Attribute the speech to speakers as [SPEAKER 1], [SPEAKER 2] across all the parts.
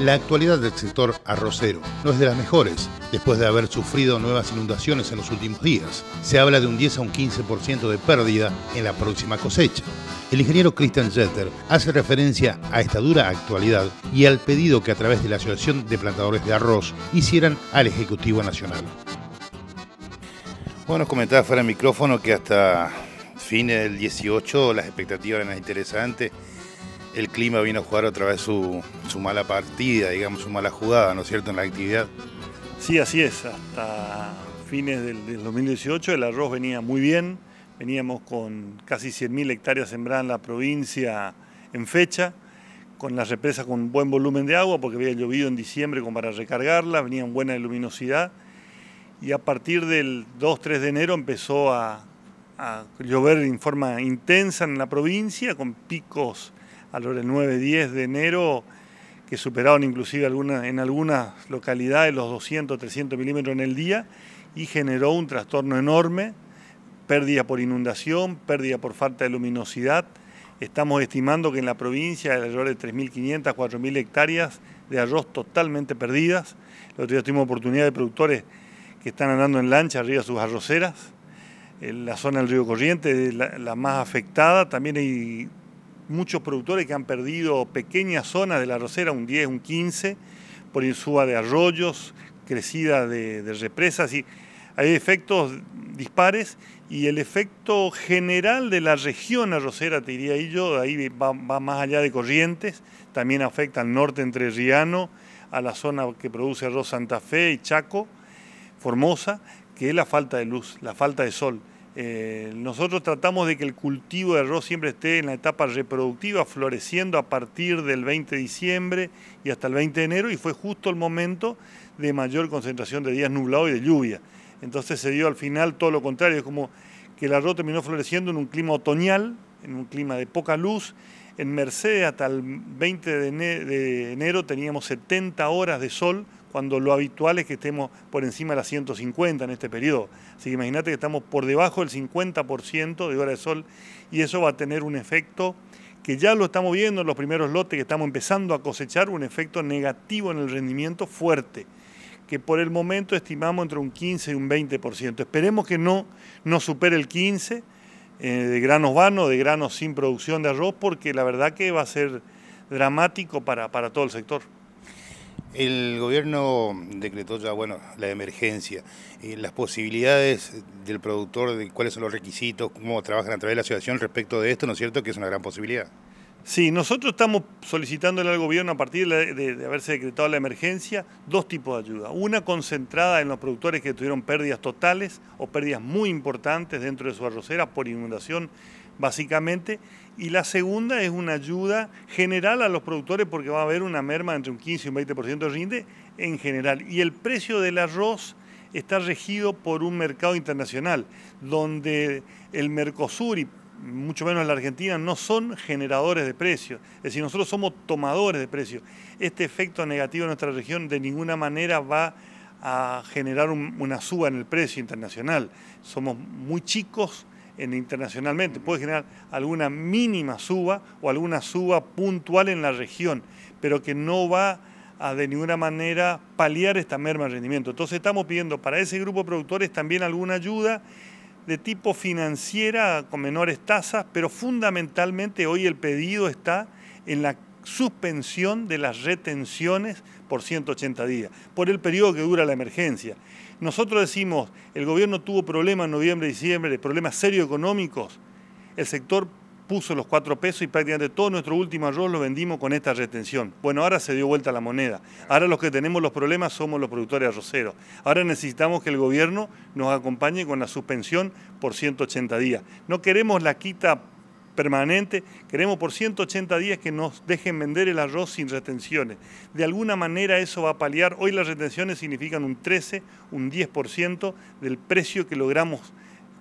[SPEAKER 1] La actualidad del sector arrocero no es de las mejores, después de haber sufrido nuevas inundaciones en los últimos días. Se habla de un 10 a un 15% de pérdida en la próxima cosecha. El ingeniero Christian Jeter hace referencia a esta dura actualidad y al pedido que a través de la Asociación de Plantadores de Arroz hicieran al Ejecutivo Nacional. Bueno, comentaba fuera del micrófono que hasta fines del 18 las expectativas eran interesantes el clima vino a jugar otra vez su, su mala partida, digamos, su mala jugada, ¿no es cierto?, en la actividad.
[SPEAKER 2] Sí, así es. Hasta fines del, 2018 el arroz venía muy bien. Veníamos con casi 100.000 hectáreas sembradas en la provincia en fecha, con las represas con buen volumen de agua, porque había llovido en diciembre como para recargarlas, venían buena luminosidad. Y a partir del 2-3 de enero empezó a, a llover en forma intensa en la provincia, con picos alrededor del 9, 10 de enero, que superaron inclusive en algunas localidades los 200, 300 milímetros en el día y generó un trastorno enorme, pérdida por inundación, pérdida por falta de luminosidad. Estamos estimando que en la provincia hay alrededor de 3.500, 4.000 hectáreas de arroz totalmente perdidas. Los otro día tuvimos oportunidad de productores que están andando en lancha arriba de sus arroceras. En la zona del río Corriente, es la más afectada, también hay muchos productores que han perdido pequeñas zonas de la arrocera, un 10, un 15, por insuba de arroyos, crecida de, represas. Y hay efectos dispares y el efecto general de la región arrocera, te diría yo, ahí va, va más allá de Corrientes, también afecta al norte entre Riano, a la zona que produce arroz Santa Fe y Chaco, Formosa, que es la falta de luz, la falta de sol. Eh, nosotros tratamos de que el cultivo de arroz siempre esté en la etapa reproductiva, floreciendo a partir del 20 de diciembre y hasta el 20 de enero, y fue justo el momento de mayor concentración de días nublados y de lluvia. Entonces se dio al final todo lo contrario, es como que el arroz terminó floreciendo en un clima otoñal, en un clima de poca luz. En Mercedes hasta el 20 de enero teníamos 70 horas de sol, cuando lo habitual es que estemos por encima de las 150 en este periodo. Así que imagínate que estamos por debajo del 50% de hora de sol y eso va a tener un efecto que ya lo estamos viendo en los primeros lotes que estamos empezando a cosechar, un efecto negativo en el rendimiento fuerte, que por el momento estimamos entre un 15 y un 20%. Esperemos que no, supere el 15% eh, de granos vanos, de granos sin producción de arroz, porque la verdad que va a ser dramático para, para todo el sector.
[SPEAKER 1] El gobierno decretó ya, bueno, la emergencia, eh, las posibilidades del productor, de cuáles son los requisitos, cómo trabajan a través de la asociación respecto de esto, ¿no es cierto? Que es una gran posibilidad.
[SPEAKER 2] Sí, nosotros estamos solicitándole al gobierno a partir de, haberse decretado la emergencia dos tipos de ayuda. Una concentrada en los productores que tuvieron pérdidas totales o pérdidas muy importantes dentro de su arrocera por inundación básicamente. Y la segunda es una ayuda general a los productores porque va a haber una merma entre un 15 y un 20% de rinde en general. Y el precio del arroz está regido por un mercado internacional, donde el Mercosur y mucho menos la Argentina, no son generadores de precios. Es decir, nosotros somos tomadores de precios. Este efecto negativo en nuestra región de ninguna manera va a generar una suba en el precio internacional. Somos muy chicos internacionalmente. Puede generar alguna mínima suba o alguna suba puntual en la región, pero que no va a de ninguna manera paliar esta merma de rendimiento. Entonces estamos pidiendo para ese grupo de productores también alguna ayuda de tipo financiera con menores tasas, pero fundamentalmente hoy el pedido está en la suspensión de las retenciones por 180 días, por el periodo que dura la emergencia. Nosotros decimos, el gobierno tuvo problemas en noviembre y diciembre, problemas serios económicos. El sector puso los cuatro pesos y prácticamente todo nuestro último arroz lo vendimos con esta retención. Bueno, ahora se dio vuelta la moneda. Ahora los que tenemos los problemas somos los productores arroceros. Ahora necesitamos que el gobierno nos acompañe con la suspensión por 180 días. No queremos la quita permanente. Queremos por 180 días que nos dejen vender el arroz sin retenciones. De alguna manera eso va a paliar. Hoy las retenciones significan un 13, un 10% del precio que logramos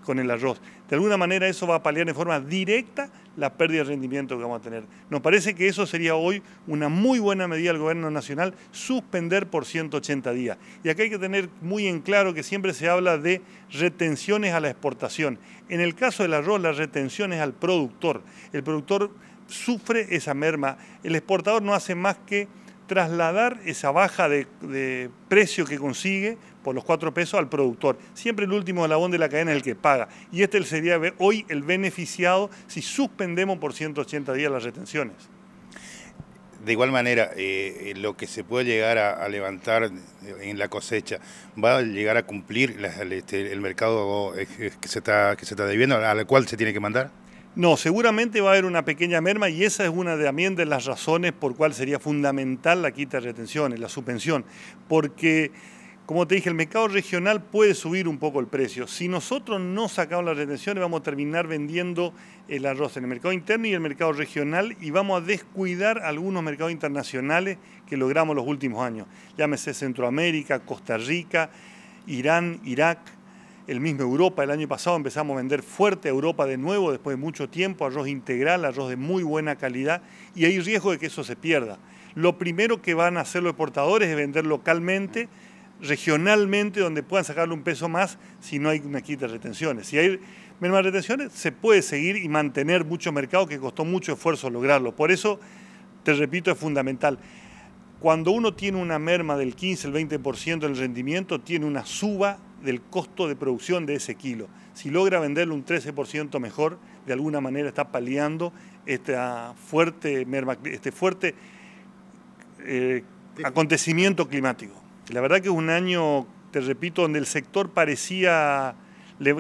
[SPEAKER 2] con el arroz. De alguna manera eso va a paliar de forma directa la pérdida de rendimiento que vamos a tener. Nos parece que eso sería hoy una muy buena medida del gobierno nacional, suspender por 180 días. Y acá hay que tener muy en claro que siempre se habla de retenciones a la exportación. En el caso del arroz, las retenciones al productor. El productor sufre esa merma. El exportador no hace más que trasladar esa baja de precio que consigue por los cuatro pesos al productor. Siempre el último alabón de la cadena es el que paga. Y este sería hoy el beneficiado si suspendemos por 180 días las retenciones.
[SPEAKER 1] De igual manera, eh, eh, lo que se puede llegar a, levantar en la cosecha, ¿va a llegar a cumplir este, el mercado eh, que se, está, que se está debiendo, al cual se tiene que mandar?
[SPEAKER 2] No, seguramente va a haber una pequeña merma y esa es una de, de las razones por cuál sería fundamental la quita de retenciones, la suspensión, porque como te dije, el mercado regional puede subir un poco el precio. Si nosotros no sacamos las retenciones, vamos a terminar vendiendo el arroz en el mercado interno y el mercado regional y vamos a descuidar algunos mercados internacionales que logramos los últimos años. Llámese Centroamérica, Costa Rica, Irán, Irak, el mismo Europa. El año pasado empezamos a vender fuerte a Europa de nuevo, después de mucho tiempo, arroz integral, arroz de muy buena calidad, y hay riesgo de que eso se pierda. Lo primero que van a hacer los exportadores es vender localmente regionalmente donde puedan sacarle un peso más si no hay una quita de retenciones. Si hay de retenciones, se puede seguir y mantener mucho mercado que costó mucho esfuerzo lograrlo. Por eso, te repito, es fundamental. Cuando uno tiene una merma del 15, el 20% el rendimiento, tiene una suba del costo de producción de ese kilo. Si logra venderlo un 13% mejor, de alguna manera está paliando este fuerte eh, acontecimiento climático. La verdad que es un año, te repito, donde el sector parecía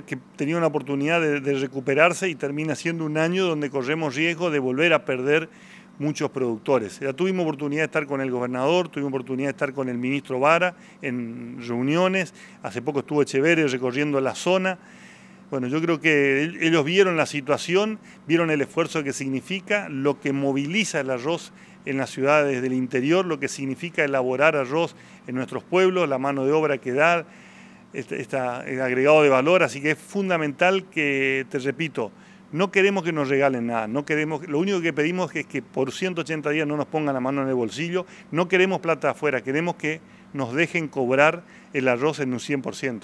[SPEAKER 2] que tenía una oportunidad de, recuperarse y termina siendo un año donde corremos riesgo de volver a perder muchos productores. Ya tuvimos oportunidad de estar con el gobernador, tuvimos oportunidad de estar con el ministro Vara en reuniones, hace poco estuvo Echeverri recorriendo la zona. Bueno, yo creo que ellos vieron la situación, vieron el esfuerzo que significa, lo que moviliza el arroz en las ciudades del interior, lo que significa elaborar arroz en nuestros pueblos, la mano de obra que da, este, el agregado de valor, así que es fundamental que, te repito, no queremos que nos regalen nada, no queremos, lo único que pedimos es que por 180 días no nos pongan la mano en el bolsillo, no queremos plata afuera, queremos que nos dejen cobrar el arroz en un 100%.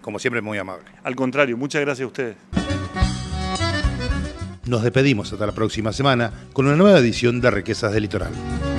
[SPEAKER 2] Como siempre, muy amable. Al contrario, muchas gracias a ustedes.
[SPEAKER 1] Nos despedimos hasta la próxima semana con una nueva edición de Riquezas del Litoral.